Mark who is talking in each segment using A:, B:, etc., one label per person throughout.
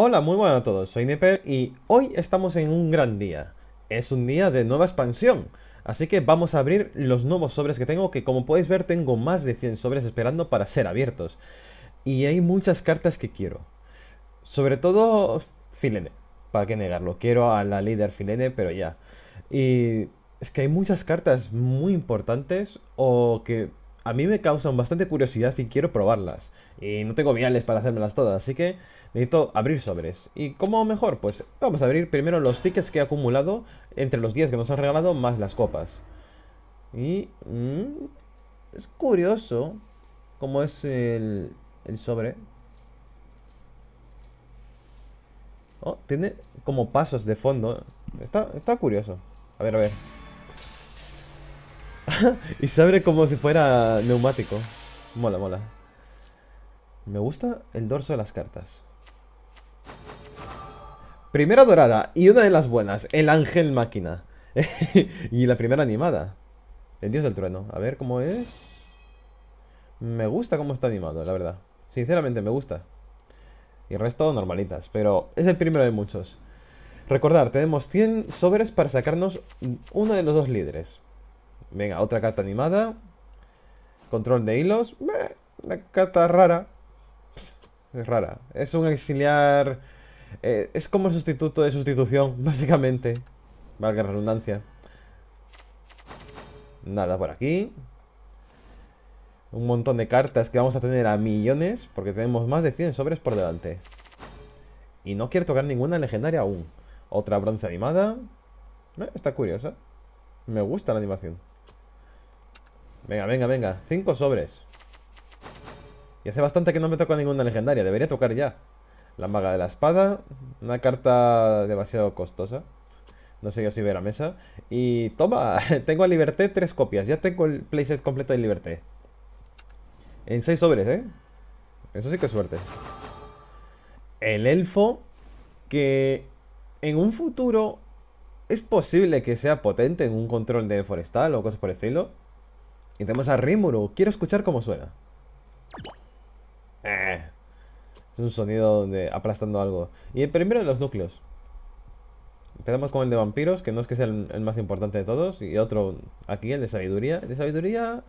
A: Hola, muy buenas a todos, soy Neper y hoy estamos en un gran día. Es un día de nueva expansión, así que vamos a abrir los nuevos sobres que tengo, que como podéis ver tengo más de 100 sobres esperando para ser abiertos. Y hay muchas cartas que quiero. Sobre todo Filene, para qué negarlo, quiero a la líder Filene, pero ya. Y es que hay muchas cartas muy importantes o que a mí me causan bastante curiosidad y quiero probarlas. Y no tengo viales para hacérmelas todas, así que necesito abrir sobres. ¿Y cómo mejor? Pues vamos a abrir primero los tickets que he acumulado entre los 10 que nos han regalado más las copas. Y... Mm, es curioso cómo es el, sobre. Oh, tiene como pasos de fondo. Está, está curioso. A ver, a ver. y se abre como si fuera neumático. Mola, mola. Me gusta el dorso de las cartas. Primera dorada y una de las buenas, el ángel máquina. y la primera animada. El dios del trueno. A ver cómo es. Me gusta cómo está animado, la verdad. Sinceramente me gusta. Y el resto normalitas, pero es el primero de muchos. Recordar, tenemos 100 sobres para sacarnos uno de los dos líderes. Venga, otra carta animada. Control de hilos. La una carta rara. Es rara. Es un auxiliar... Eh, es como sustituto de sustitución, básicamente. Valga redundancia. Nada por aquí. Un montón de cartas que vamos a tener a millones. Porque tenemos más de 100 sobres por delante. Y no quiero tocar ninguna legendaria aún. Otra bronce animada. Eh, está curiosa. Me gusta la animación. Venga, venga, venga. Cinco sobres. Y hace bastante que no me toca ninguna legendaria. Debería tocar ya. La maga de la espada. Una carta demasiado costosa. No sé yo si ver a mesa. Y toma, tengo a Liberté tres copias. Ya tengo el playset completo de Liberté. En seis sobres, ¿eh? Eso sí que es suerte. El elfo que en un futuro es posible que sea potente en un control de forestal o cosas por el estilo. Y tenemos a Rimuru. Quiero escuchar cómo suena. Eh. Es un sonido donde aplastando algo. Y el primero de los núcleos. Empezamos con el de vampiros, que no es que sea el, más importante de todos. Y otro aquí, el de sabiduría. de sabiduría.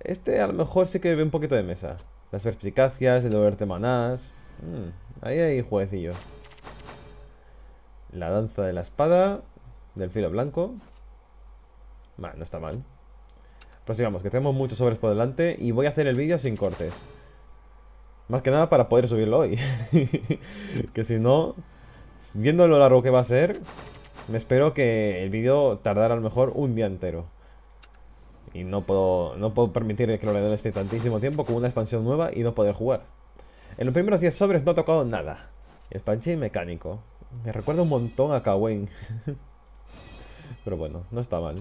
A: Este a lo mejor sí que ve un poquito de mesa. Las perspicacias, el de manás. Mm, ahí hay jueguecillo. La danza de la espada. Del filo blanco. Bueno, no está mal. Pues sigamos, que tenemos muchos sobres por delante y voy a hacer el vídeo sin cortes. Más que nada para poder subirlo hoy. que si no, viendo lo largo que va a ser, me espero que el vídeo tardará a lo mejor un día entero. Y no puedo, no puedo permitir que lo le esté tantísimo tiempo con una expansión nueva y no poder jugar. En los primeros 10 sobres no ha tocado nada. Expansión y mecánico. Me recuerda un montón a Kawain. Pero bueno, no está mal.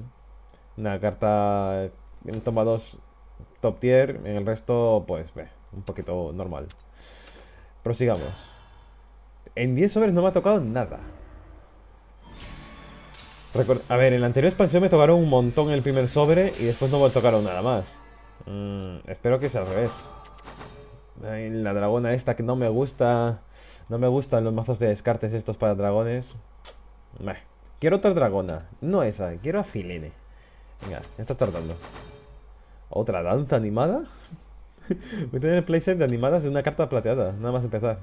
A: Una carta en toma 2 top tier, en el resto, pues, ve, un poquito normal. Prosigamos. En 10 sobres no me ha tocado nada. a ver, en la anterior expansión me tocaron un montón el primer sobre y después no me tocaron nada más. Mm, espero que sea al revés. la dragona esta que no me gusta... No me gustan los mazos de descartes estos para dragones. Quiero otra dragona. No esa, quiero a Filene. Venga, ya está tardando. ¿Otra danza animada? Voy a tener el playset de animadas de una carta plateada, nada más empezar.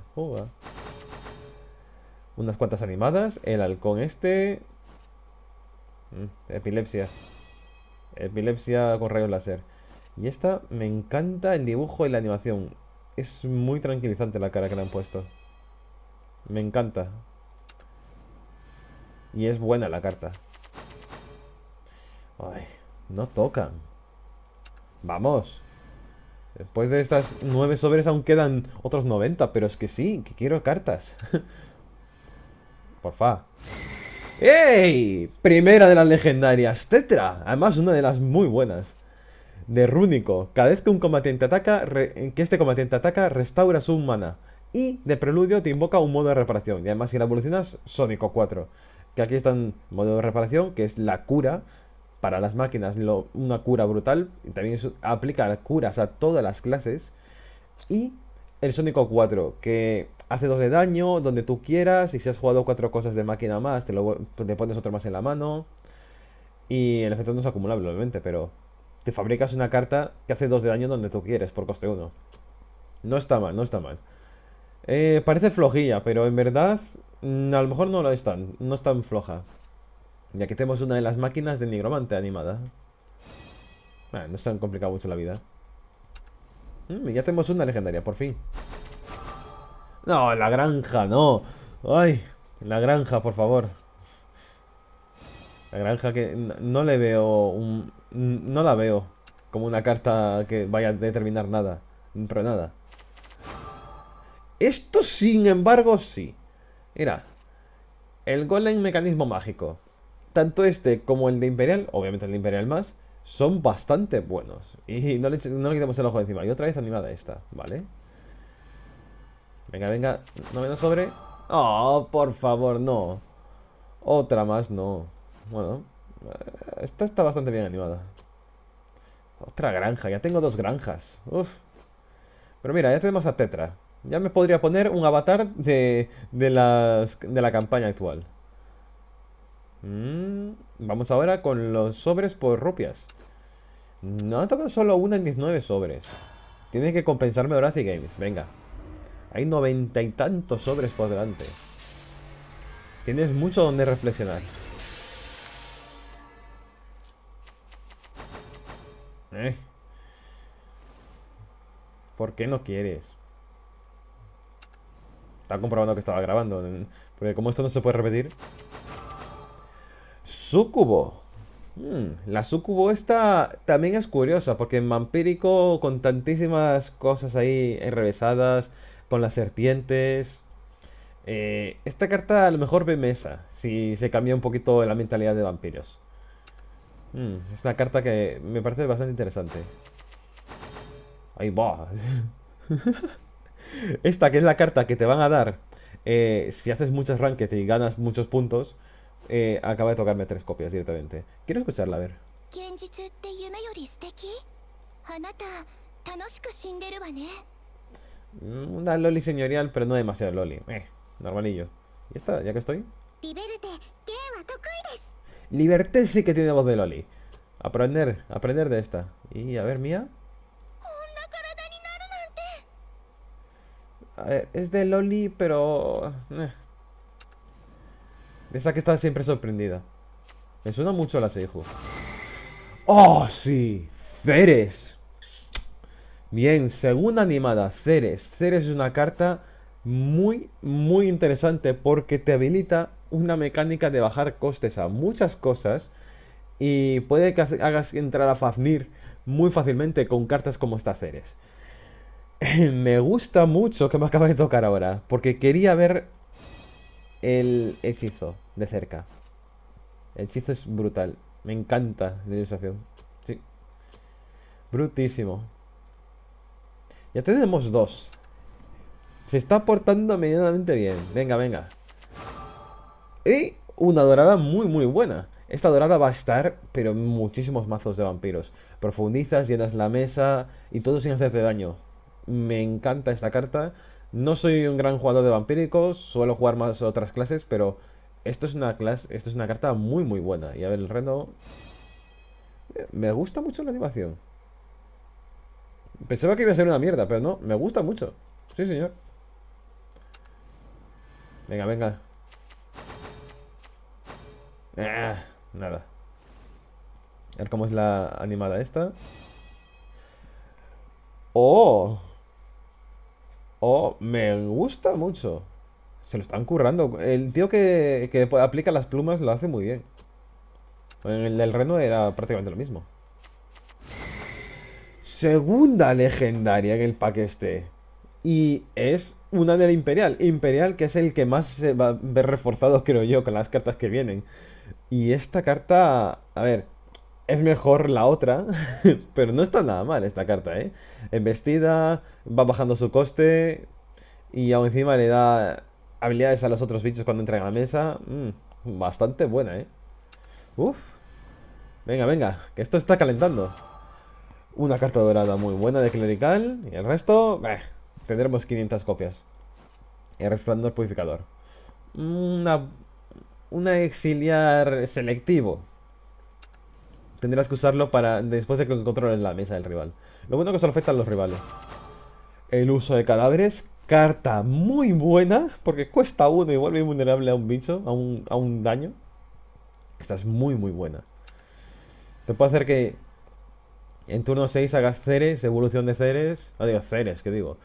A: Unas cuantas animadas, el halcón este... Mm, epilepsia. Epilepsia con rayos láser. Y esta, me encanta el dibujo y la animación. Es muy tranquilizante la cara que le han puesto. Me encanta. Y es buena la carta. Ay, no tocan. Vamos. Después de estas nueve sobres aún quedan otros 90, pero es que sí, que quiero cartas. Porfa. ¡Ey! Primera de las legendarias, Tetra. Además, una de las muy buenas. De Rúnico. Cada vez que un combatiente ataca, que este combatiente ataca, restaura su mana. Y de preludio te invoca un modo de reparación. Y además, si la evolucionas, Sónico 4. Que aquí están modo de reparación, que es la cura para las máquinas una cura brutal. Y también aplica curas a todas las clases. Y el Sónico 4, que hace 2 de daño, donde tú quieras. Y si has jugado cuatro cosas de máquina más, te, lo, pones otro más en la mano. Y el efecto no es acumulable, obviamente, pero te fabricas una carta que hace 2 de daño donde tú quieres, por coste 1. No está mal, no está mal. Eh, parece flojilla, pero en verdad mm, a lo mejor no lo es tan, no es tan floja. Ya aquí tenemos una de las máquinas de nigromante animada. Bueno, no se han complicado mucho la vida. y mm, ya tenemos una legendaria, por fin. No, la granja, no. Ay, la granja, por favor. La granja que no le veo un... No la veo como una carta que vaya a determinar nada. Pero nada. Esto, sin embargo, sí. Mira. El golem mecanismo mágico tanto este como el de Imperial, obviamente el de Imperial más, son bastante buenos. Y no le, no quitemos el ojo de encima. Y otra vez animada esta, ¿vale? Venga, venga, no menos sobre. Oh, por favor, no. Otra más, no. Bueno, eh, esta está bastante bien animada. Otra granja, ya tengo dos granjas. Uf. Pero mira, ya tenemos a Tetra. Ya me podría poner un avatar de, de, las, de la campaña actual. Mm, vamos ahora con los sobres por rupias. No toca solo una en 19 sobres. Tienes que compensarme Horace Games. Venga. Hay noventa y tantos sobres por delante. Tienes mucho donde reflexionar. Eh. ¿Por qué no quieres? Estaba comprobando que estaba grabando. Porque como esto no se puede repetir... Sucubo. Hmm, la sucubo esta también es curiosa porque en vampírico con tantísimas cosas ahí enrevesadas, con las serpientes... Eh, esta carta a lo mejor ve mesa, si se cambia un poquito la mentalidad de vampiros. Hmm, es una carta que me parece bastante interesante. Ahí va. esta que es la carta que te van a dar eh, si haces muchas ranked y ganas muchos puntos. Eh, acaba de tocarme tres copias directamente. Quiero escucharla, a ver. Mm, una loli señorial, pero no demasiado loli. Eh, normalillo. ¿Y esta? ¿Ya que estoy? Liberté sí que tiene voz de loli. Aprender, aprender de esta. Y a ver, mía. A eh, ver, es de loli, pero... Eh. Esa que está siempre sorprendida. Me suena mucho a la Seiju. ¡Oh, sí! ¡Ceres! Bien, segunda animada, Ceres. Ceres es una carta muy, muy interesante porque te habilita una mecánica de bajar costes a muchas cosas y puede que hagas entrar a Fafnir muy fácilmente con cartas como esta Ceres. Me gusta mucho que me acaba de tocar ahora, porque quería ver el hechizo de cerca. El hechizo es brutal. Me encanta la ilustración. Sí. Brutísimo. Ya tenemos dos. Se está portando medianamente bien. Venga, venga. Y una dorada muy, muy buena. Esta dorada va a estar, pero muchísimos mazos de vampiros. Profundizas, llenas la mesa y todo sin hacerte daño. Me encanta esta carta. No soy un gran jugador de vampíricos, suelo jugar más otras clases, pero esto es una clase, esto es una carta muy muy buena. Y a ver, el reno... Me gusta mucho la animación. Pensaba que iba a ser una mierda, pero no, me gusta mucho. Sí, señor. Venga, venga. Ah, nada. A ver cómo es la animada esta. ¡Oh! o me gusta mucho. Se lo están currando. El tío que, que aplica las plumas lo hace muy bien. el del reno era prácticamente lo mismo. Segunda legendaria en el pack este. Y es una del Imperial. Imperial que es el que más se va a ver reforzado, creo yo, con las cartas que vienen. Y esta carta... A ver, es mejor la otra, pero no está nada mal esta carta, ¿eh? Embestida, va bajando su coste y aún encima le da habilidades a los otros bichos cuando entran a la mesa. Mm, bastante buena, ¿eh? Venga, venga, que esto está calentando. Una carta dorada muy buena de clerical y el resto... Eh, tendremos 500 copias. El resplandor purificador. Una, una exiliar selectivo Tendrás que usarlo para después de que controlen la mesa del rival. Lo bueno que solo afecta a los rivales. El uso de cadáveres. Carta muy buena, porque cuesta uno y vuelve invulnerable a un bicho, a un, a un daño. Esta es muy, muy buena. Te puede hacer que en turno 6 hagas Ceres, evolución de Ceres. Ah, digo, Ceres, qué digo.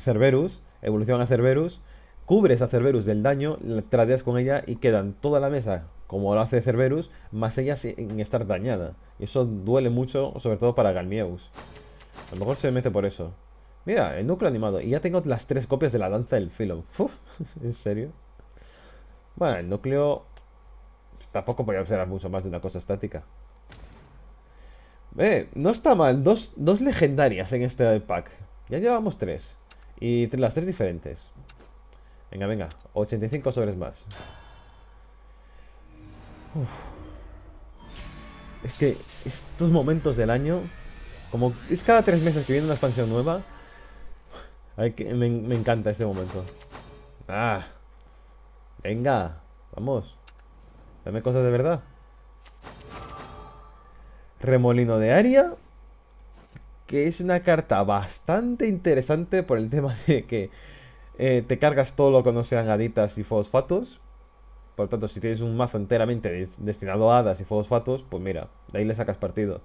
A: Cerberus, evolución a Cerberus. Cubres a Cerberus del daño, Trateas con ella y quedan toda la mesa como lo hace Cerberus, más ella sin estar dañada. Y eso duele mucho, sobre todo para Galmieus. A lo mejor se mete por eso. Mira, el núcleo animado. Y ya tengo las tres copias de la danza del filo. ¿En serio? Bueno, el núcleo... Tampoco podría observar mucho más de una cosa estática. Eh, no está mal. Dos, dos legendarias en este pack. Ya llevamos tres. Y las tres diferentes. Venga, venga. 85 sobres más. Es que estos momentos del año, como es cada tres meses que viene una expansión nueva, me, encanta este momento. Ah, venga, vamos. Dame cosas de verdad. Remolino de Aria que es una carta bastante interesante por el tema de que eh, te cargas todo lo que no sean gaditas y fosfatos. Por lo tanto, si tienes un mazo enteramente destinado a hadas y fosfatos, pues mira, de ahí le sacas partido.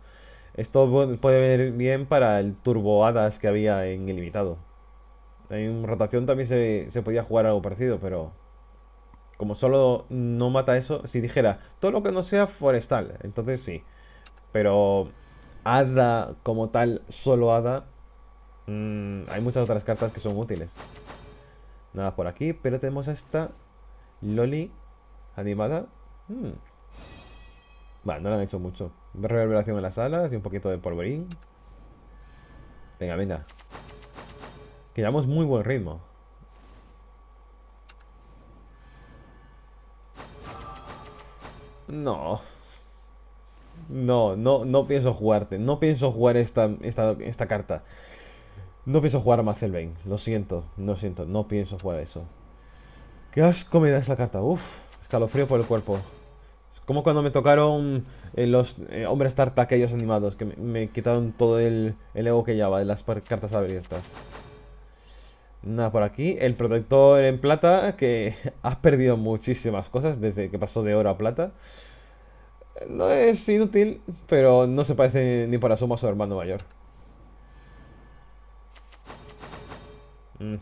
A: Esto puede venir bien para el turbo hadas que había en ilimitado. En rotación también se, podía jugar algo parecido, pero como solo no mata eso, si dijera todo lo que no sea forestal, entonces sí. Pero hada como tal, solo hada, mm, hay muchas otras cartas que son útiles. Nada por aquí, pero tenemos esta Loli animada. Hmm. no la han hecho mucho. Reverberación en las alas y un poquito de polverín. Venga, venga. Quedamos muy buen ritmo. No. No, no, no pienso jugarte. No pienso jugar esta, esta, esta carta. No pienso jugar a Bane Lo siento, lo siento. No pienso jugar eso. Qué asco me da esa carta. Uf frío por el cuerpo. como cuando me tocaron eh, los eh, hombres tarta aquellos animados, que me, quitaron todo el, ego que llevaba de las cartas abiertas. Nada, por aquí. El protector en plata, que has perdido muchísimas cosas desde que pasó de oro a plata. No es inútil, pero no se parece ni por asomo a su hermano mayor. Mm.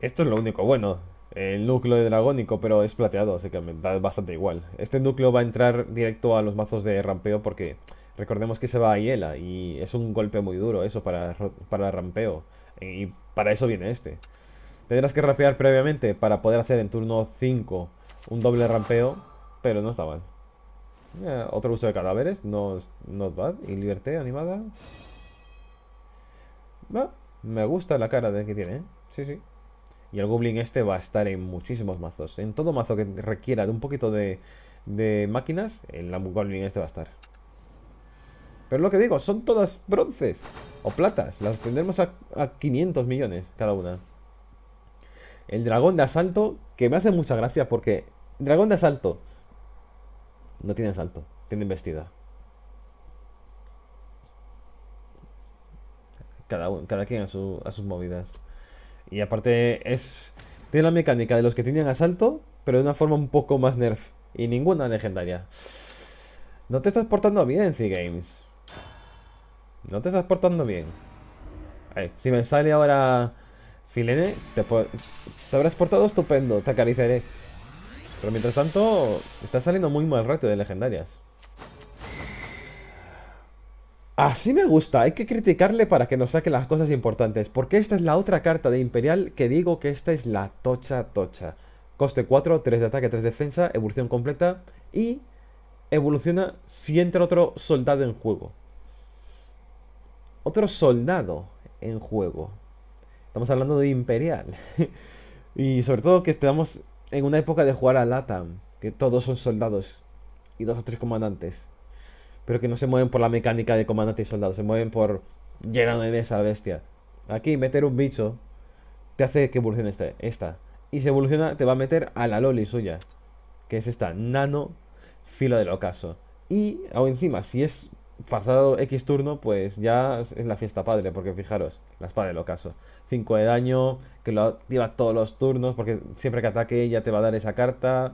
A: Esto es lo único bueno el núcleo de dragónico, pero es plateado, así que me da bastante igual. Este núcleo va a entrar directo a los mazos de rampeo porque recordemos que se va a hiela y es un golpe muy duro eso para, para rampeo. Y para eso viene este. Tendrás que rapear previamente para poder hacer en turno 5 un doble rampeo, pero no está mal. Eh, otro uso de cadáveres, no not bad. Y liberté animada. me gusta la cara de que tiene, ¿eh? Sí, sí. Y el Goblin este va a estar en muchísimos mazos. En todo mazo que requiera de un poquito de, máquinas, el Goblin este va a estar. Pero lo que digo, son todas bronces o platas. Las tendremos a, 500 millones cada una. El dragón de asalto, que me hace mucha gracia porque... Dragón de asalto. No tiene asalto, tiene vestida. Cada, cada quien a sus movidas. Y aparte es... Tiene la mecánica de los que tenían asalto, pero de una forma un poco más nerf. Y ninguna legendaria. No te estás portando bien, C-Games. No te estás portando bien. si me sale ahora Filene, te, habrás portado estupendo, te acariciaré. Pero mientras tanto, está saliendo muy mal rato de legendarias. Así me gusta, hay que criticarle para que nos saque las cosas importantes, porque esta es la otra carta de Imperial que digo que esta es la tocha tocha. Coste 4, 3 de ataque, 3 de defensa, evolución completa y evoluciona si entra otro soldado en juego. Otro soldado en juego. Estamos hablando de Imperial. y sobre todo que estamos en una época de jugar a LATAM, que todos son soldados y dos o tres comandantes pero que no se mueven por la mecánica de comandante y soldado, se mueven por llenarme de esa bestia. Aquí meter un bicho te hace que evolucione este, esta. Y si evoluciona, te va a meter a la Loli suya, que es esta, nano filo del ocaso. Y aún encima, si es pasado X turno, pues ya es la fiesta padre, porque fijaros, la espada del ocaso. 5 de daño, que lo activa todos los turnos, porque siempre que ataque ya te va a dar esa carta.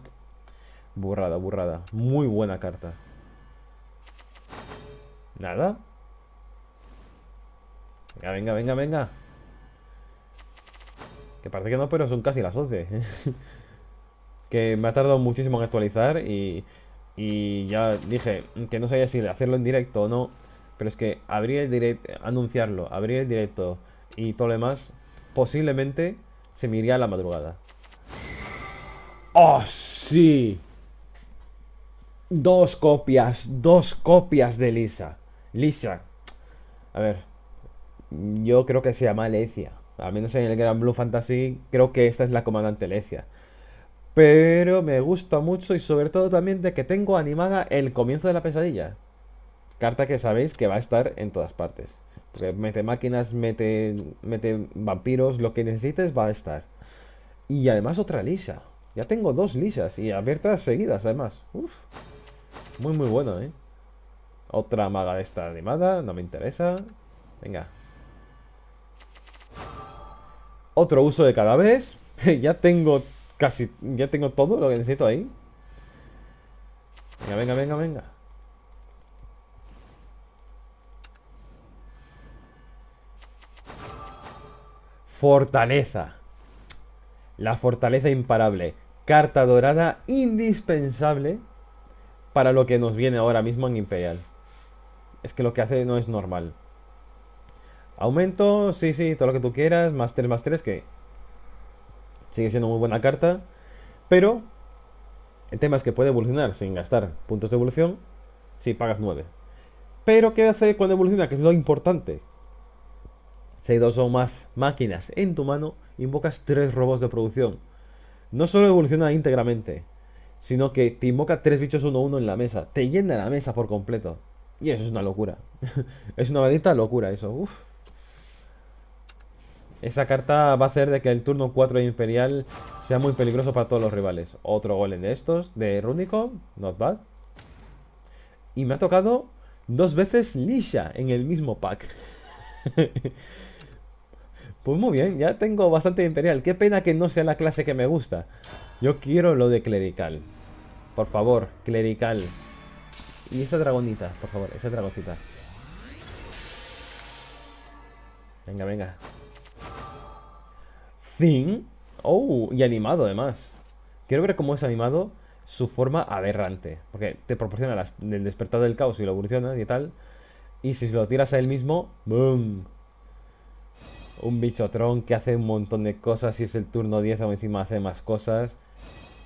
A: Burrada, burrada. Muy buena carta. Nada. Venga, venga, venga, venga. Que parece que no, pero son casi las 11. que me ha tardado muchísimo en actualizar y, y ya dije que no sabía si hacerlo en directo o no. Pero es que abrir el directo, anunciarlo, abrir el directo y todo lo demás, posiblemente se me iría a la madrugada. ¡Oh, sí! Dos copias, dos copias de Lisa. Lisa, A ver, yo creo que se llama Lecia. Al menos en el Gran Blue Fantasy creo que esta es la comandante Lecia. Pero me gusta mucho y sobre todo también de que tengo animada el comienzo de la pesadilla. Carta que sabéis que va a estar en todas partes. mete máquinas, mete, mete vampiros, lo que necesites va a estar. Y además otra lisa. Ya tengo dos lisas y abiertas seguidas además. Uf. Muy muy bueno, ¿eh? Otra maga de esta animada, no me interesa. Venga. Otro uso de cadáveres. ya tengo casi... Ya tengo todo lo que necesito ahí. Venga, venga, venga, venga. Fortaleza. La fortaleza imparable. Carta dorada indispensable para lo que nos viene ahora mismo en Imperial es que lo que hace no es normal. Aumento, sí, sí, todo lo que tú quieras, más 3, más 3, que sigue siendo muy buena carta, pero el tema es que puede evolucionar sin gastar puntos de evolución si pagas 9. Pero ¿qué hace cuando evoluciona? Que es lo importante. Si hay dos o más máquinas en tu mano, invocas tres robots de producción. No solo evoluciona íntegramente, sino que te invoca tres bichos 1-1 en la mesa. Te llena la mesa por completo. Y eso es una locura. es una maldita locura eso. Esa carta va a hacer de que el turno 4 de Imperial sea muy peligroso para todos los rivales. Otro golem de estos, de Rúnico. Not bad. Y me ha tocado dos veces Lisha en el mismo pack. pues muy bien, ya tengo bastante Imperial. Qué pena que no sea la clase que me gusta. Yo quiero lo de Clerical. Por favor, Clerical. Y esa dragonita, por favor, esa dragoncita. Venga, venga. Thing. Oh, y animado además. Quiero ver cómo es animado su forma aberrante. Porque te proporciona el despertar del caos y lo evolucionas y tal. Y si se lo tiras a él mismo, ¡boom! Un bichotron que hace un montón de cosas. Si es el turno 10, o encima hace más cosas.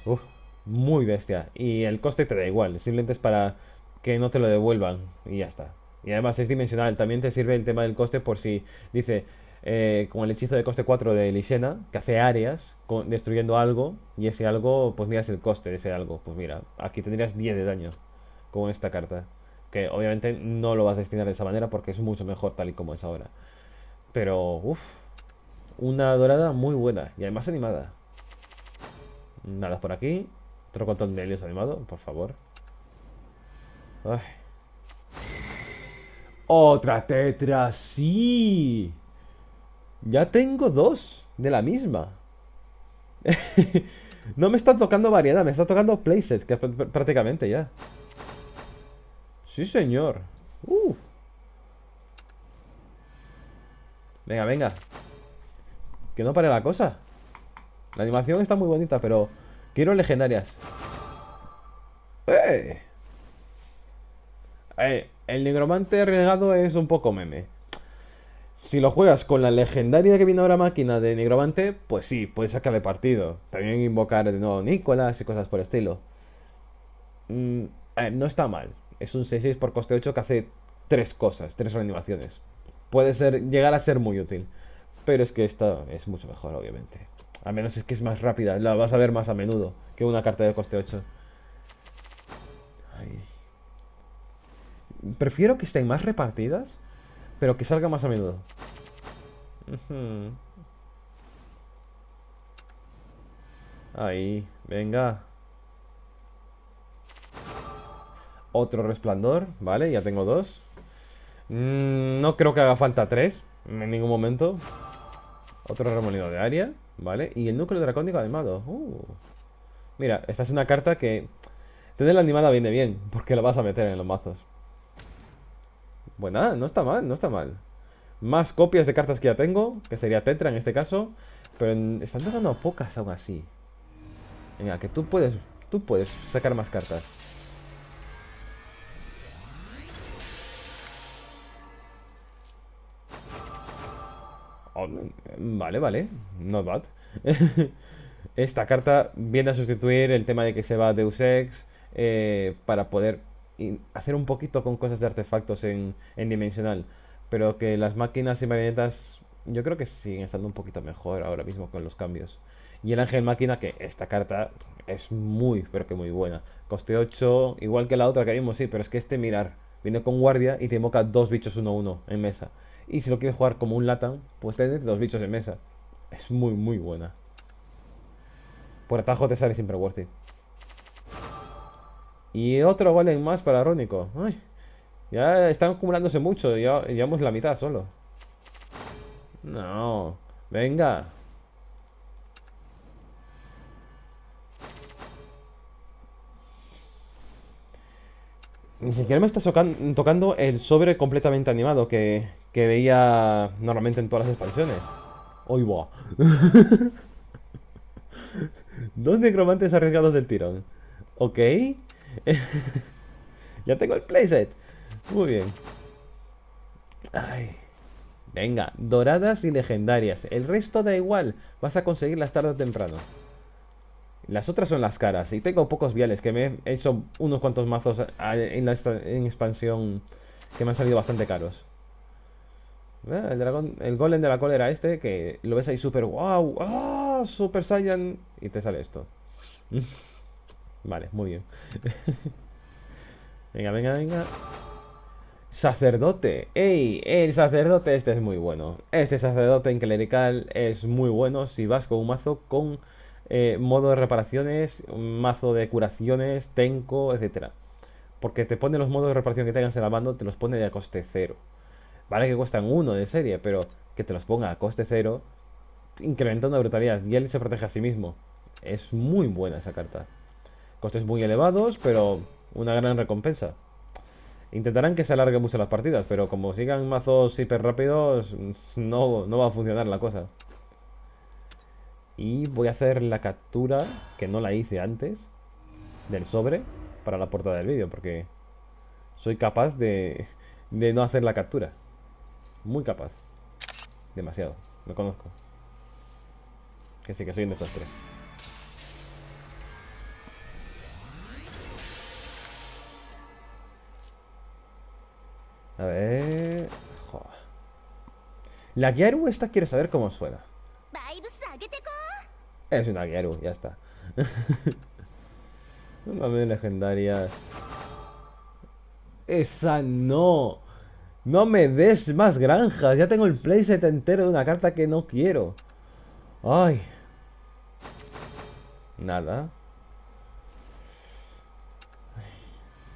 A: Uf, muy bestia. Y el coste te da igual. Simplemente es para que no te lo devuelvan y ya está. Y además es dimensional, también te sirve el tema del coste por si dice, eh, con el hechizo de coste 4 de Lishena, que hace áreas destruyendo algo, y ese algo, pues miras el coste de ese algo. Pues mira, aquí tendrías 10 de daño con esta carta. Que obviamente no lo vas a destinar de esa manera porque es mucho mejor tal y como es ahora. Pero, uff, una dorada muy buena y además animada. Nada por aquí. Otro cotón de Helios animado, por favor. ¡Otra tetra! ¡Sí! Ya tengo dos de la misma. no me está tocando variedad, me está tocando playset, que prácticamente ya. Sí, señor. Uh. Venga, venga. Que no pare la cosa. La animación está muy bonita, pero quiero legendarias. ¡Eh! el negromante renegado es un poco meme. Si lo juegas con la legendaria que viene ahora máquina de negromante, pues sí, puedes sacarle partido. También invocar de nuevo Nicolás y cosas por el estilo. Mm, no está mal. Es un 6-6 por coste 8 que hace tres cosas, tres reanimaciones. Puede ser, llegar a ser muy útil. Pero es que esta es mucho mejor, obviamente. Al menos es que es más rápida, la vas a ver más a menudo que una carta de coste 8. Prefiero que estén más repartidas, pero que salga más a menudo. Ahí, venga. Otro resplandor, vale, ya tengo dos. Mm, no creo que haga falta tres, en ningún momento. Otro remolino de área, vale. Y el núcleo dracónico animado. Uh. Mira, esta es una carta que... la animada viene bien, porque la vas a meter en los mazos. Bueno, nada, no está mal, no está mal. Más copias de cartas que ya tengo, que sería Tetra en este caso. Pero están ganando pocas aún así. Venga, que tú puedes, tú puedes sacar más cartas. Oh, vale, vale, not bad. Esta carta viene a sustituir el tema de que se va Deus Ex eh, para poder y hacer un poquito con cosas de artefactos en, dimensional. Pero que las máquinas y marionetas yo creo que siguen estando un poquito mejor ahora mismo con los cambios. Y el ángel máquina, que esta carta es muy, pero que muy buena. Coste 8, igual que la otra que vimos, sí, pero es que este mirar, viene con guardia y te invoca dos bichos 1-1 en mesa. Y si lo quieres jugar como un latan, pues tenés dos bichos en mesa. Es muy, muy buena. Por atajo te sale siempre worth it. Y otro gol más para Rónico. ya están acumulándose mucho. Ya llevamos la mitad solo. No. Venga. Ni siquiera me está tocando el sobre completamente animado que, veía normalmente en todas las expansiones. ¡Hoy va! Dos necromantes arriesgados del tirón. Ok. ya tengo el playset. Muy bien. Venga, doradas y legendarias. El resto da igual. Vas a conseguirlas tarde o temprano. Las otras son las caras. Y tengo pocos viales que me he hecho unos cuantos mazos ah, en, la, expansión que me han salido bastante caros. Ah, el dragón, el golem de la cólera este, que lo ves ahí súper wow, super saiyan, y te sale esto. Vale, muy bien. venga, venga, venga. Sacerdote. ¡Ey! El sacerdote este es muy bueno. Este sacerdote en clerical es muy bueno si vas con un mazo con eh, modo de reparaciones, mazo de curaciones, tenco, etcétera. Porque te pone los modos de reparación que tengas en la mano, te los pone de a coste cero. Vale que cuestan uno de serie, pero que te los ponga a coste cero, incrementando brutalidad. Y él se protege a sí mismo. Es muy buena esa carta. Costes muy elevados, pero una gran recompensa. Intentarán que se alargue mucho las partidas, pero como sigan mazos hiper rápidos, no, va a funcionar la cosa. Y voy a hacer la captura, que no la hice antes, del sobre para la portada del vídeo, porque soy capaz de, de no hacer la captura. Muy capaz. Demasiado. Lo conozco. Que sí, que soy un desastre. A ver... La Gyaru esta quiero saber cómo suena. Es una Gyaru, ya está. no legendarias. Esa no. No me des más granjas. Ya tengo el playset entero de una carta que no quiero. Ay. Nada.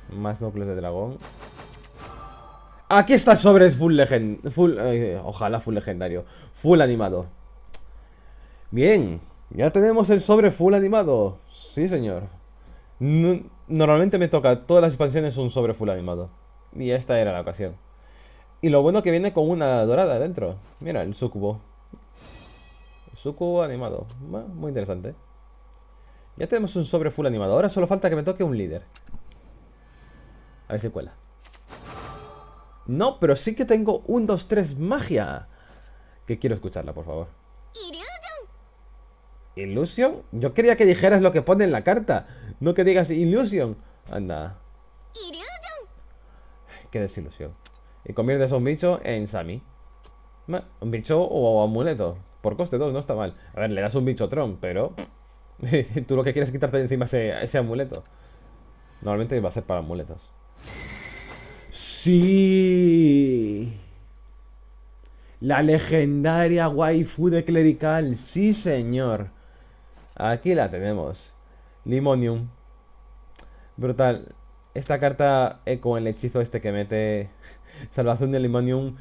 A: Más núcleos de dragón. Aquí está sobre full legend. Full, ojalá full legendario. Full animado. Bien. Ya tenemos el sobre full animado. Sí, señor. normalmente me toca. Todas las expansiones un sobre full animado. Y esta era la ocasión. Y lo bueno que viene con una dorada dentro. Mira, el sucubo. Sucubo animado. Muy interesante. Ya tenemos un sobre full animado. Ahora solo falta que me toque un líder. A ver si cuela. No, pero sí que tengo un, dos, tres, magia. Que quiero escucharla, por favor. ¿Illusion? Yo quería que dijeras lo que pone en la carta. No que digas Illusion. Anda. Qué desilusión. Y conviertes a un bicho en Sami. Un bicho o amuleto. Por coste 2, no está mal. A ver, le das un bicho Tron, pero... Tú lo que quieres es quitarte encima ese, ese amuleto. Normalmente va a ser para amuletos. Sí. La legendaria waifu de clerical. Sí, señor. Aquí la tenemos. Limonium. Brutal. Esta carta con el hechizo este que mete salvación de Limonium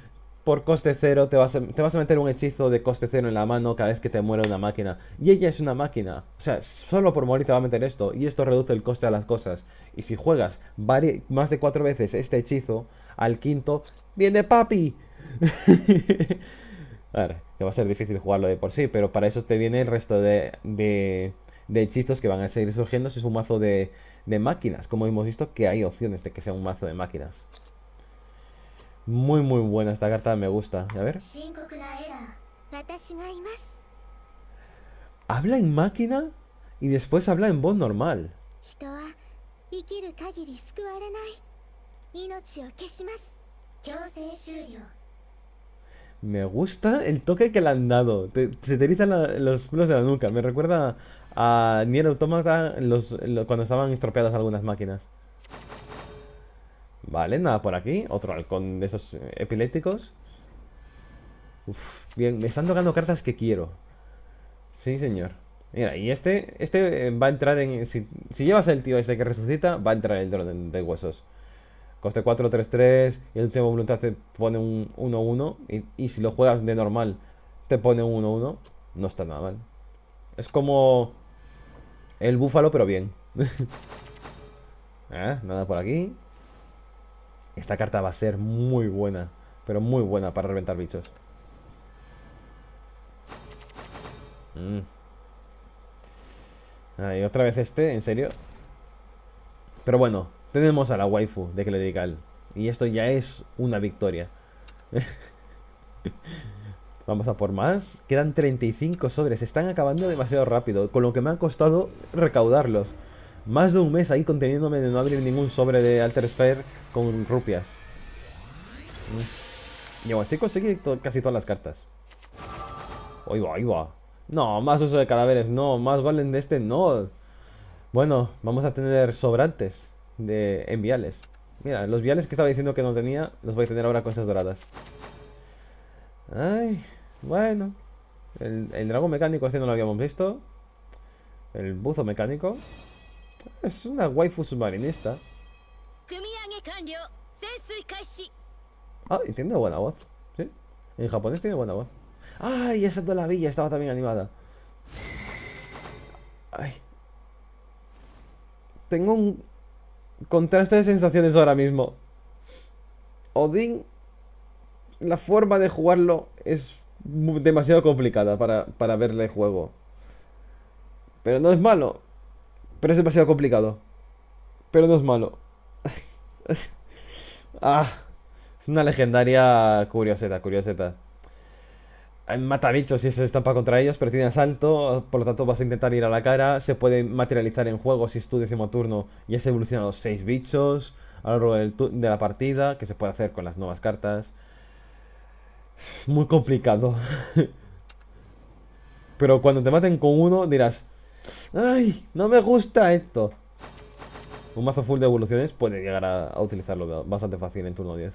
A: por coste cero te vas, a, meter un hechizo de coste cero en la mano cada vez que te muera una máquina. Y ella es una máquina. O sea, solo por morir te va a meter esto. Y esto reduce el coste de las cosas. Y si juegas más de cuatro veces este hechizo, al quinto, viene papi. a ver, que va a ser difícil jugarlo de por sí, pero para eso te viene el resto de, hechizos que van a seguir surgiendo si es un mazo de máquinas. Como hemos visto que hay opciones de que sea un mazo de máquinas. Muy, muy buena esta carta, me gusta. A ver. Habla en máquina y después habla en voz normal. Me gusta el toque que le han dado. se te los pelos de la nuca. Me recuerda a Nier Automata los, cuando estaban estropeadas algunas máquinas. Vale, nada por aquí. Otro halcón de esos eh, epilépticos Uf, bien, me están tocando cartas que quiero. Sí, señor. Mira, y este, este eh, va a entrar en... Si, llevas el tío ese que resucita, va a entrar dentro de, de huesos. Coste 4, 3, 3. Y el último voluntad te pone un 1, 1. Y, si lo juegas de normal, te pone un 1, 1. No está nada mal. Es como el búfalo, pero bien. Ah, nada por aquí. Esta carta va a ser muy buena, pero muy buena para reventar bichos. Mm. otra vez este, en serio. Pero bueno, tenemos a la waifu de clerical. Y esto ya es una victoria. Vamos a por más. Quedan 35 sobres. están acabando demasiado rápido. Con lo que me han costado recaudarlos. Más de un mes ahí conteniéndome de no abrir ningún sobre de Alter Sphere con rupias. Mm. Y aún así conseguí casi todas las cartas. Ahí va, ahí va. No, más uso de cadáveres, no. Más valen de este, no. Bueno, vamos a tener sobrantes de, en viales. Mira, los viales que estaba diciendo que no tenía, los voy a tener ahora con esas doradas. Ay, bueno. El, el dragón mecánico este no lo habíamos visto. El buzo mecánico. Es una waifu submarinista. Ah, y tiene buena voz. ¿Sí? En japonés tiene buena voz. ¡Ay! Esa de la villa estaba también animada. Tengo un contraste de sensaciones ahora mismo. Odin la forma de jugarlo es demasiado complicada para, para verle el juego. Pero no es malo. Pero es demasiado complicado. Pero no es malo. ah, es una legendaria curioseta, curioseta. Mata bichos y se estampa contra ellos, pero tiene asalto, por lo tanto vas a intentar ir a la cara. Se puede materializar en juego si es tu décimo turno y has evolucionado seis bichos a lo largo de la partida, que se puede hacer con las nuevas cartas. Muy complicado. pero cuando te maten con uno dirás, ¡Ay! No me gusta esto. Un mazo full de evoluciones puede llegar a, utilizarlo bastante fácil en turno 10.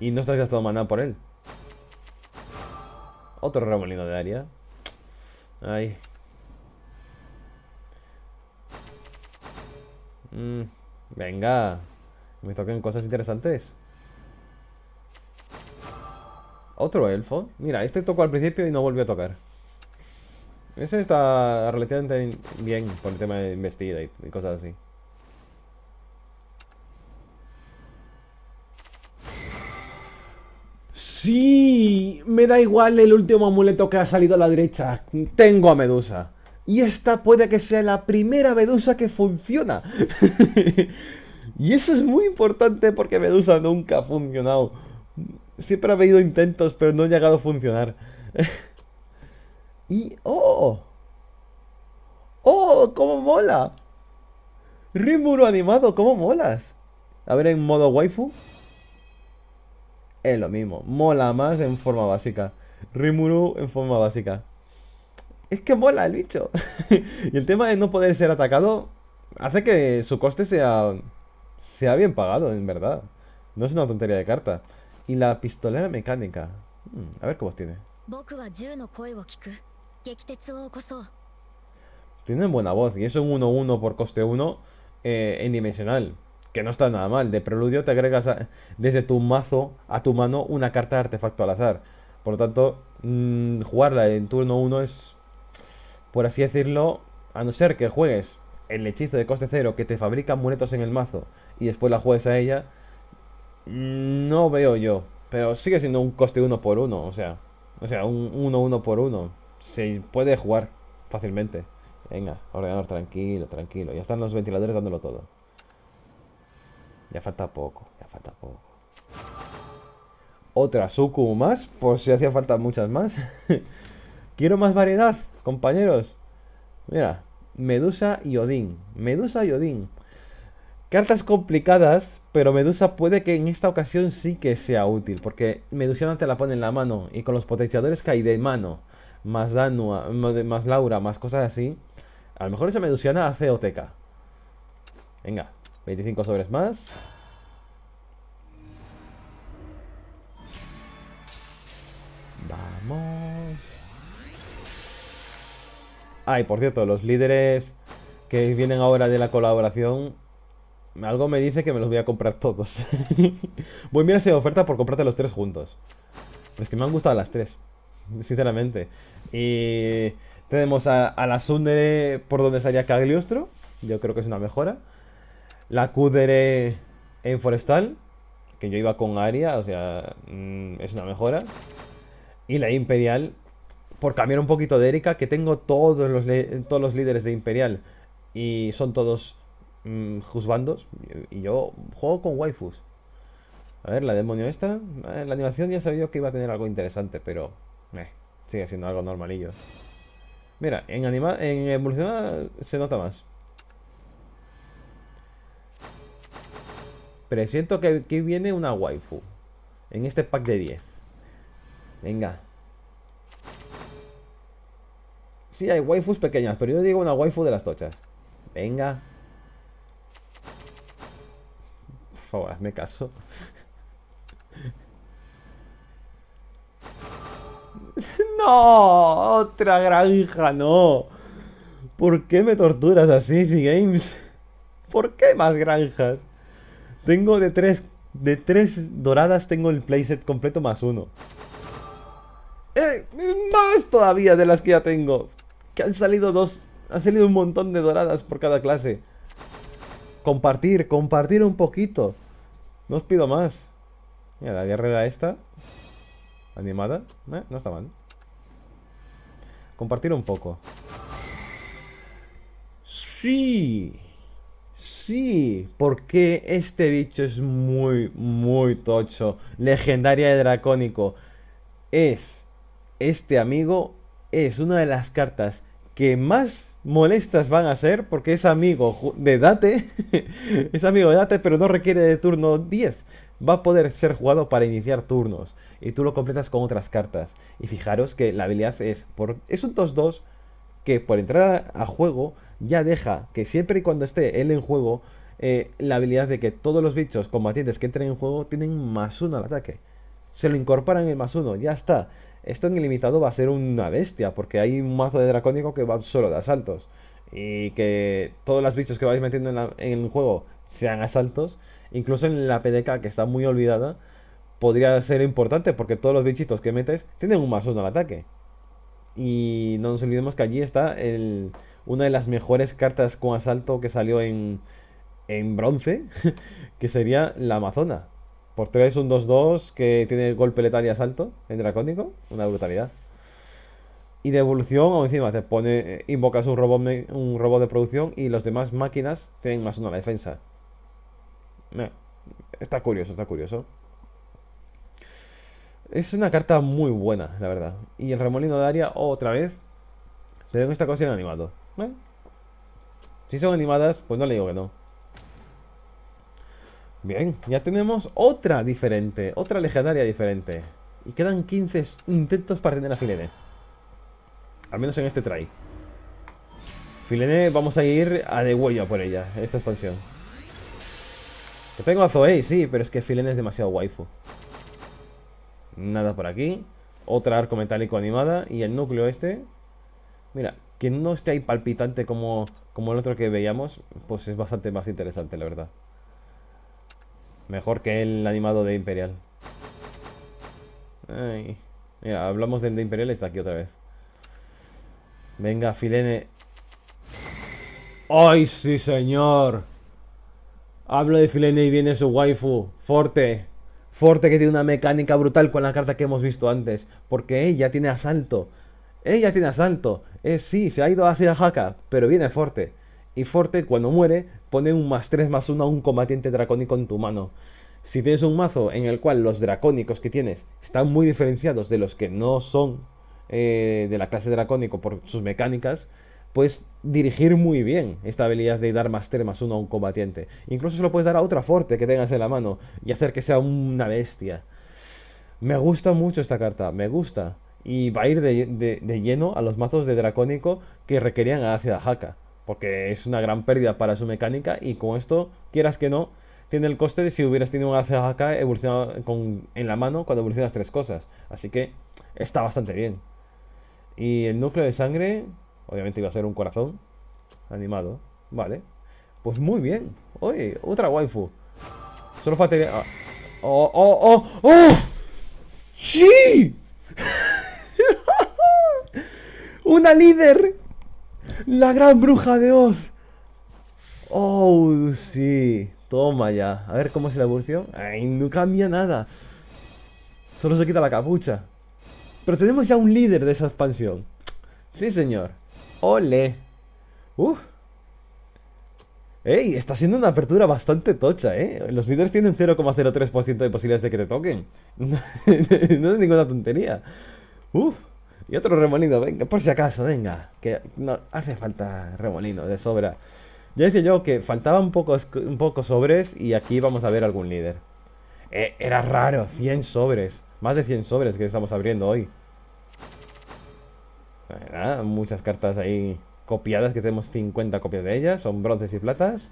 A: Y no estás gastando maná por él. Otro remolino de área. Ay. Mm, venga. Me toquen cosas interesantes. Otro elfo. Mira, este tocó al principio y no volvió a tocar. Ese está relativamente bien por el tema de investida y, cosas así. Sí, me da igual el último amuleto que ha salido a la derecha. Tengo a Medusa. Y esta puede que sea la primera Medusa que funciona. y eso es muy importante porque Medusa nunca ha funcionado. Siempre ha habido intentos, pero no ha llegado a funcionar. Y ¡oh! ¡Oh! ¡Cómo mola! Rimuru animado, ¿cómo molas? A ver, en modo waifu. Es lo mismo. Mola más en forma básica. Rimuru en forma básica. Es que mola el bicho. y el tema de no poder ser atacado hace que su coste sea, sea bien pagado, en verdad. No es una tontería de carta. Y la pistolera mecánica. Hmm, a ver cómo tiene. Tienen buena voz y es un 1-1 por coste 1 eh, en dimensional. Que no está nada mal. De preludio te agregas desde tu mazo a tu mano una carta de artefacto al azar. Por lo tanto, mm, jugarla en turno 1 es, por así decirlo, a no ser que juegues el hechizo de coste 0 que te fabrica muletos en el mazo y después la juegues a ella, mm, no veo yo. Pero sigue siendo un coste 1 por 1, o sea, o sea, un 1-1 por 1 se puede jugar fácilmente. Venga, ordenador tranquilo, tranquilo. Ya están los ventiladores dándolo todo. Ya falta poco, ya falta poco. Otra Suku más, por si hacía falta muchas más. Quiero más variedad, compañeros. Mira, Medusa y Odín. Medusa y Odín. Cartas complicadas, pero Medusa puede que en esta ocasión sí que sea útil, porque Medusa no te la pone en la mano y con los potenciadores cae de mano más Danua, más Laura, más cosas así. A lo mejor esa Medusiana hace OTK. Venga, 25 sobres más. Vamos. Ay, por cierto, los líderes que vienen ahora de la colaboración algo me dice que me los voy a comprar todos. Voy a mirar esa oferta por comprarte los tres juntos. es que me han gustado las tres sinceramente. Y tenemos a, la Sundere por donde estaría Cagliostro, yo creo que es una mejora. La Kudere en Forestal, que yo iba con Aria, o sea, mm, es una mejora. Y la Imperial, por cambiar un poquito de Erika, que tengo todos los, todos los líderes de Imperial y son todos mmm, Y yo juego con waifus. A ver, la demonio esta. Eh, la animación ya sabía que iba a tener algo interesante, pero eh, sigue siendo algo normalillo. Mira, en, animal, en evolucionar se nota más. Presiento que aquí viene una waifu. En este pack de 10. Venga. Sí, hay waifus pequeñas, pero yo digo una waifu de las tochas. Venga. Por favor, hazme caso. No, otra granja, no. ¿Por qué me torturas así, The Games? ¿Por qué más granjas? Tengo de tres, de tres doradas tengo el playset completo más uno. Eh, más todavía de las que ya tengo. Que han salido dos, ha salido un montón de doradas por cada clase. Compartir, compartir un poquito. No os pido más. Mira, la guerrera esta. Animada. Eh, no está mal. Compartir un poco. ¡Sí! Sí, porque este bicho es muy, muy tocho. Legendaria de Dracónico. Es, este amigo, es una de las cartas que más molestas van a ser porque es amigo de Date. es amigo de Date, pero no requiere de turno 10. Va a poder ser jugado para iniciar turnos y tú lo completas con otras cartas. Y fijaros que la habilidad es, por, es un 2-2 que por entrar a, juego ya deja que siempre y cuando esté él en juego, eh, la habilidad de que todos los bichos combatientes que entren en juego tienen más uno al ataque. Se lo incorporan en más uno, ya está. Esto en ilimitado va a ser una bestia, porque hay un mazo de dracónico que va solo de asaltos. Y que todos los bichos que vais metiendo en, en el juego sean asaltos. Incluso en la PDK, que está muy olvidada, podría ser importante porque todos los bichitos que metes tienen un más uno al ataque. Y no nos olvidemos que allí está una de las mejores cartas con asalto que salió en, en bronce, que sería la Amazona. Por 3, un 2-2 que tiene golpe letal y asalto en Dracónico. Una brutalidad. Y de evolución, o encima te pone, eh, invocas un robot, un robot de producción y los demás máquinas tienen más uno a la defensa. Está curioso, está curioso. Es una carta muy buena, la verdad. Y el remolino de área otra vez. le en esta ocasión animado. Si son animadas, pues no le digo que no. Bien, ya tenemos otra diferente. Otra legendaria diferente. Y quedan 15 intentos para tener a Filene. Al menos en este try. Filene, vamos a ir a de huella por ella, esta expansión. Que tengo a Zoe, sí, pero es que Filene es demasiado waifu nada por aquí. Otra arco metálico animada y el núcleo este. Mira, que no esté ahí palpitante como, como el otro que veíamos, pues es bastante más interesante, la verdad. Mejor que el animado de Imperial. Ay. Mira, hablamos del de Imperial está aquí otra vez. Venga, Filene. ¡Ay, sí, señor! Hablo de Filene y viene su waifu. ¡Forte! Forte que tiene una mecánica brutal con la carta que hemos visto antes, porque ella tiene asalto. Ella tiene asalto. sí, se ha ido hacia Haka, pero viene fuerte Y fuerte cuando muere, pone un más 3 más 1 a un combatiente dracónico en tu mano. Si tienes un mazo en el cual los dracónicos que tienes están muy diferenciados de los que no son eh, de la clase dracónico por sus mecánicas, puedes dirigir muy bien esta habilidad de dar más 3 más 1 a un combatiente. Incluso se lo puedes dar a otra fuerte que tengas en la mano y hacer que sea una bestia. Me gusta mucho esta carta, me gusta. Y va a ir de, lleno a los mazos de Dracónico que requerían a de jaca. Porque es una gran pérdida para su mecánica y con esto, quieras que no, tiene el coste de si hubieras tenido un de Haka evolucionado en la mano cuando evolucionas tres cosas. Así que está bastante bien. Y el núcleo de sangre, Obviamente iba a ser un corazón animado. Vale. Pues muy bien. Oye, otra waifu. Solo falta que... Ah, oh, oh, oh! ¡Oh! ¡Sí! ¡Una líder! ¡La gran bruja de Oz! ¡Oh, sí! Toma ya. A ver cómo es la evolución. ¡Ay, no cambia nada! Solo se quita la capucha. Pero tenemos ya un líder de esa expansión. Sí, señor. ¡Ole! ¡Uf! ¡Ey! Está siendo una apertura bastante tocha, ¿eh? Los líderes tienen 0,03% de posibilidades de que te toquen. no es ninguna tontería. ¡Uf! Y otro remolino, venga, por si acaso, venga. Que no hace falta remolino, de sobra. Ya decía yo que faltaban poco, un poco sobres y aquí vamos a ver algún líder. Eh, era raro, 100 sobres. Más de 100 sobres que estamos abriendo hoy. Muchas cartas ahí copiadas, que tenemos 50 copias de ellas, son bronces y platas.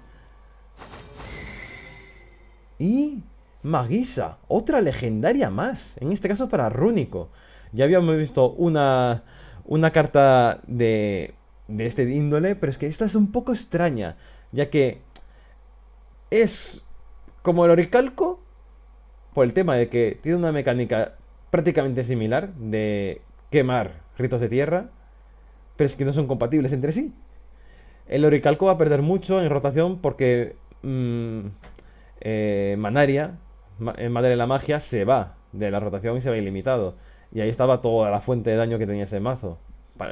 A: Y Magisa, otra legendaria más, en este caso para Rúnico. Ya habíamos visto una, una carta de, de este índole, pero es que esta es un poco extraña, ya que es como el oricalco, por el tema de que tiene una mecánica prácticamente similar de quemar ritos de tierra, pero es que no son compatibles entre sí. El Oricalco va a perder mucho en rotación porque mmm, eh, Manaria, en eh, Madre de la Magia, se va de la rotación y se va ilimitado. Y ahí estaba toda la fuente de daño que tenía ese mazo.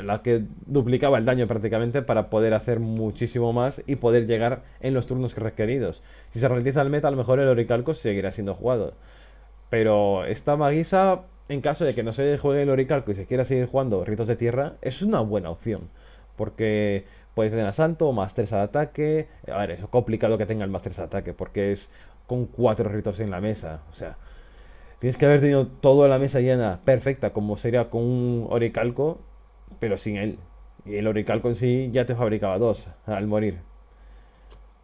A: la que duplicaba el daño prácticamente para poder hacer muchísimo más y poder llegar en los turnos requeridos. Si se realiza el meta, a lo mejor el Oricalco seguirá siendo jugado. Pero esta Maguisa en caso de que no se juegue el oricalco y se quiera seguir jugando ritos de tierra, es una buena opción. Porque puedes tener asalto, más 3 de ataque. A ver, eso es complicado que tenga el más 3 de ataque, porque es con cuatro ritos en la mesa. O sea, tienes que haber tenido toda la mesa llena, perfecta, como sería con un oricalco, pero sin él. Y el oricalco en sí ya te fabricaba dos al morir.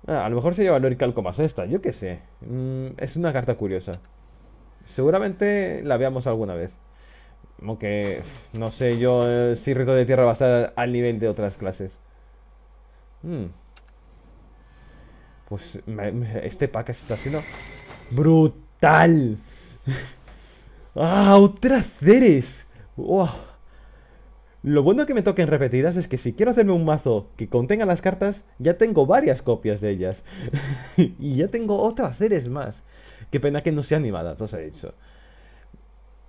A: Ah, a lo mejor se lleva el oricalco más esta, yo qué sé. Mm, es una carta curiosa. Seguramente la veamos alguna vez. Aunque no sé yo eh, si Rito de Tierra va a estar al nivel de otras clases. Hmm. Pues este pack está haciendo brutal. ¡Ah! ¡Otras Ceres! Lo bueno que me toquen repetidas es que si quiero hacerme un mazo que contenga las cartas, ya tengo varias copias de ellas. y ya tengo otras Ceres más. Qué pena que no sea animada, todo se ha dicho.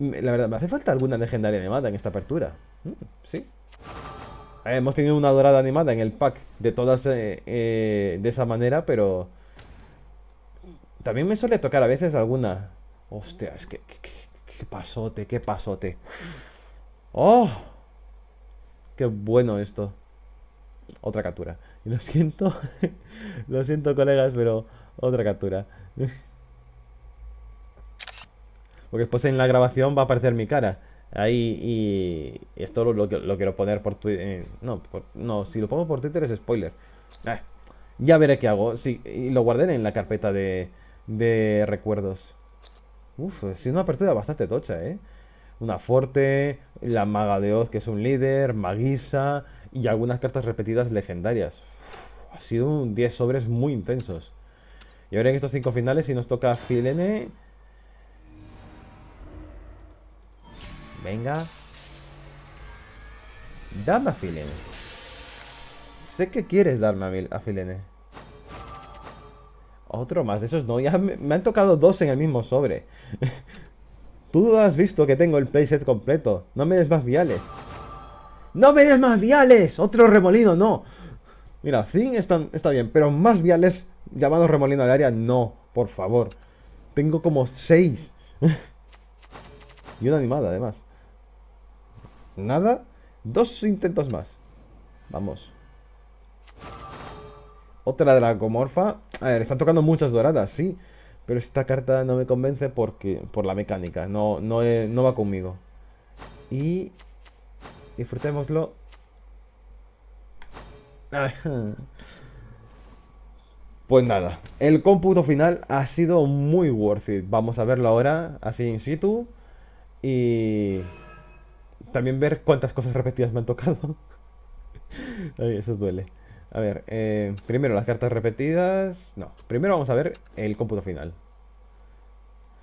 A: La verdad, me hace falta alguna legendaria animada en esta apertura. Mm, sí. Eh, hemos tenido una dorada animada en el pack de todas eh, eh, de esa manera, pero... También me suele tocar a veces alguna... Hostia, es que... Qué, qué pasote, qué pasote. ¡Oh! Qué bueno esto. Otra captura. Y lo siento, lo siento colegas, pero otra captura. Porque después en la grabación va a aparecer mi cara. Ahí y esto lo, quiero poner por Twitter. Eh, no, no, si lo pongo por Twitter es spoiler. Ah, ya veré qué hago. Sí, y lo guardé en la carpeta de, recuerdos. Uf, es una apertura bastante tocha, ¿eh? Una fuerte la Maga de Oz, que es un líder, Maguisa y algunas cartas repetidas legendarias. ha sido un 10 sobres muy intensos. Y ahora en estos 5 finales, si nos toca Filene, Venga. Dame a Filene. Sé que quieres darme a, Filene. Otro más. De Esos no. Ya me, han tocado dos en el mismo sobre. Tú has visto que tengo el playset completo. No me des más viales. ¡No me des más viales! ¡Otro remolino, no! Mira, Zin está, está bien, pero más viales llamados remolino de área, no, por favor. Tengo como seis. y una animada, además. Nada. Dos intentos más. Vamos. Otra dragomorfa. A ver, están tocando muchas doradas, sí. Pero esta carta no me convence porque por la mecánica. No, no, eh, no va conmigo. Y disfrutémoslo. Pues nada, el cómputo final ha sido muy worth it. Vamos a verlo ahora, así in situ. Y también ver cuántas cosas repetidas me han tocado. Ay, eso duele. A ver, eh, primero las cartas repetidas. No, primero vamos a ver el cómputo final.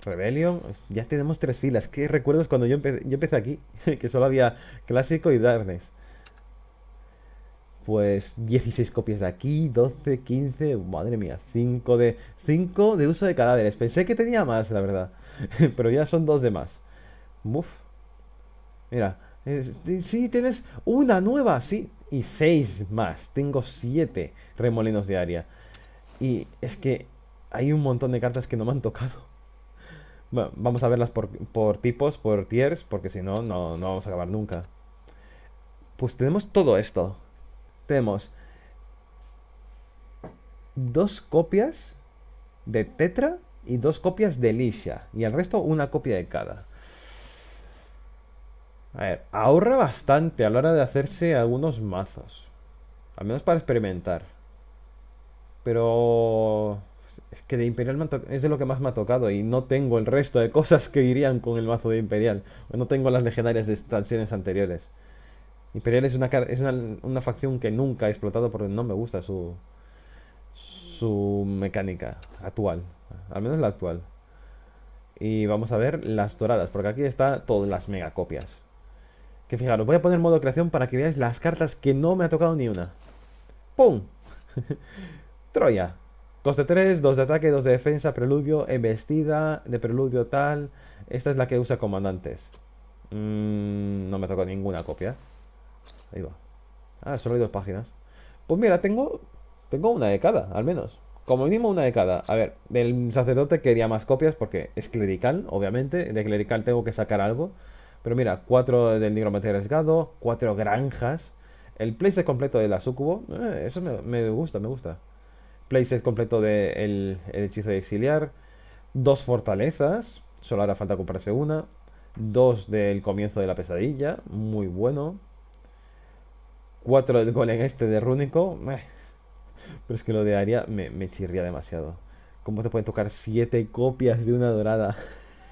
A: Rebellion, ya tenemos tres filas. ¿Qué recuerdos cuando yo, empecé aquí? que solo había clásico y darkness. Pues 16 copias de aquí, 12, 15, madre mía, 5 de 5 de uso de cadáveres. Pensé que tenía más, la verdad. Pero ya son dos de más. Muf Mira, si sí, tienes una nueva, sí, y seis más. Tengo siete remolinos de área. Y es que hay un montón de cartas que no me han tocado. Bueno, vamos a verlas por, tipos, por tiers, porque si no, no, no vamos a acabar nunca. Pues tenemos todo esto. Tenemos dos copias de Tetra y dos copias de Lisha. Y el resto una copia de cada. A ver, ahorra bastante a la hora de hacerse algunos mazos. Al menos para experimentar. Pero... Es que de Imperial es de lo que más me ha tocado y no tengo el resto de cosas que irían con el mazo de Imperial. no tengo las legendarias de estaciones anteriores. Imperial es una, es una, facción que nunca he explotado porque no me gusta su, su mecánica actual. Al menos la actual. Y vamos a ver las doradas, porque aquí está todas las megacopias. Que fijaros, voy a poner modo creación para que veáis las cartas que no me ha tocado ni una. ¡Pum! Troya. Coste 3, 2 de ataque, 2 de defensa, preludio, embestida, de preludio tal. Esta es la que usa comandantes. Mm, no me tocado ninguna copia. Ahí va. Ah, solo hay dos páginas. Pues mira, tengo, tengo una de cada, al menos. Como mínimo una de cada. A ver, del sacerdote quería más copias porque es clerical, obviamente. De clerical tengo que sacar algo. Pero mira, 4 del nigromante arriesgado, 4 granjas. El playset completo de la sucubo. Eh, eso me, gusta, me gusta. Playset completo del hechizo de exiliar. Dos fortalezas. Solo hará falta comprarse una. Dos del comienzo de la pesadilla. Muy bueno. 4 del golem este de Rúnico. Eh, pero es que lo de Aria me, chirría demasiado. ¿Cómo se pueden tocar 7 copias de una dorada?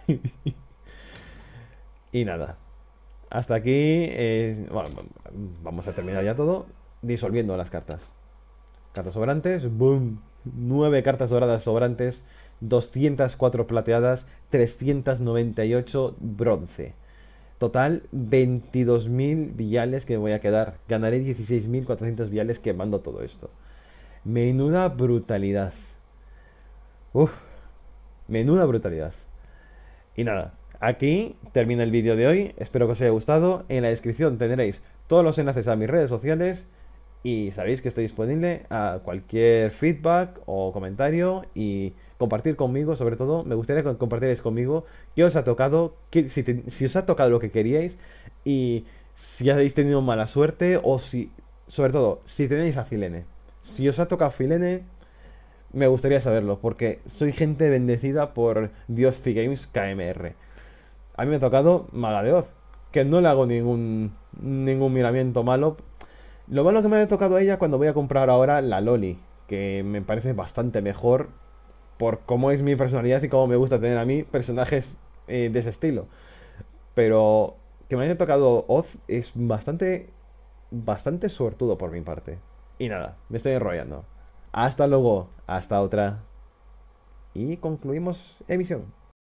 A: Y nada. Hasta aquí. Eh, vamos a terminar ya todo. Disolviendo las cartas. Cartas sobrantes. ¡Boom! 9 cartas doradas sobrantes. 204 plateadas. 398 bronce. Total 22.000 viales que me voy a quedar. Ganaré 16.400 viales quemando todo esto. Menuda brutalidad. Uf. Menuda brutalidad. Y nada, Aquí termina el vídeo de hoy, espero que os haya gustado. En la descripción tendréis todos los enlaces a mis redes sociales y sabéis que estoy disponible a cualquier feedback o comentario y compartir conmigo, sobre todo me gustaría que compartierais conmigo qué os ha tocado, si, os ha tocado lo que queríais y si habéis tenido mala suerte o si, sobre todo, si tenéis a Filene. Si os ha tocado Filene, me gustaría saberlo porque soy gente bendecida por Dios Games KMR a mí me ha tocado Maga de Oz, que no le hago ningún, ningún miramiento malo. Lo malo que me ha tocado a ella cuando voy a comprar ahora la Loli, que me parece bastante mejor por cómo es mi personalidad y cómo me gusta tener a mí personajes eh, de ese estilo. Pero que me haya tocado Oz es bastante, bastante suertudo por mi parte. Y nada, me estoy enrollando. Hasta luego, hasta otra. Y concluimos emisión.